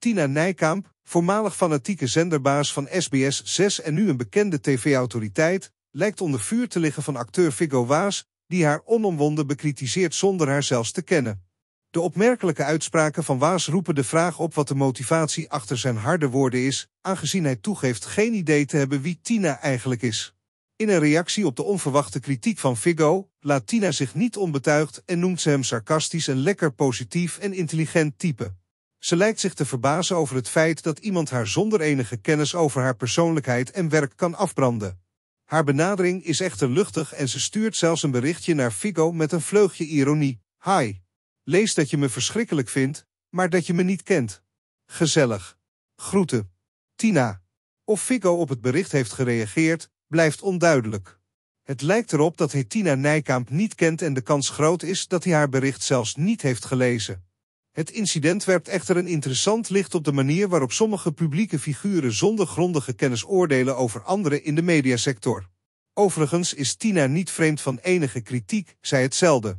Tina Nijkamp, voormalig fanatieke zenderbaas van SBS 6 en nu een bekende tv-autoriteit, lijkt onder vuur te liggen van acteur Figo Waas, die haar onomwonden bekritiseert zonder haar zelfs te kennen. De opmerkelijke uitspraken van Waas roepen de vraag op wat de motivatie achter zijn harde woorden is, aangezien hij toegeeft geen idee te hebben wie Tina eigenlijk is. In een reactie op de onverwachte kritiek van Figo laat Tina zich niet onbetuigd en noemt ze hem sarcastisch en lekker positief en intelligent type. Ze lijkt zich te verbazen over het feit dat iemand haar zonder enige kennis over haar persoonlijkheid en werk kan afbranden. Haar benadering is echter luchtig en ze stuurt zelfs een berichtje naar Figo met een vleugje ironie. Hi, lees dat je me verschrikkelijk vindt, maar dat je me niet kent. Gezellig. Groeten. Tina. Of Figo op het bericht heeft gereageerd, blijft onduidelijk. Het lijkt erop dat hij Tina Nijkamp niet kent en de kans groot is dat hij haar bericht zelfs niet heeft gelezen. Het incident werpt echter een interessant licht op de manier waarop sommige publieke figuren zonder grondige kennis oordelen over anderen in de mediasector. Overigens is Tina niet vreemd van enige kritiek, zij hetzelfde.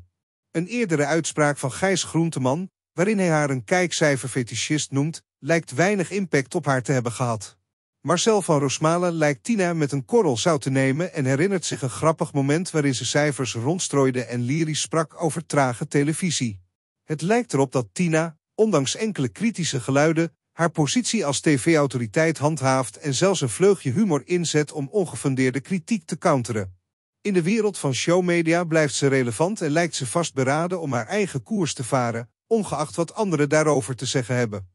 Een eerdere uitspraak van Gijs Groenteman, waarin hij haar een kijkcijferfetischist noemt, lijkt weinig impact op haar te hebben gehad. Marcel van Roosmalen lijkt Tina met een korrel zout te nemen en herinnert zich een grappig moment waarin ze cijfers rondstrooide en lyrisch sprak over trage televisie. Het lijkt erop dat Tina, ondanks enkele kritische geluiden, haar positie als tv-autoriteit handhaaft en zelfs een vleugje humor inzet om ongefundeerde kritiek te counteren. In de wereld van showmedia blijft ze relevant en lijkt ze vastberaden om haar eigen koers te varen, ongeacht wat anderen daarover te zeggen hebben.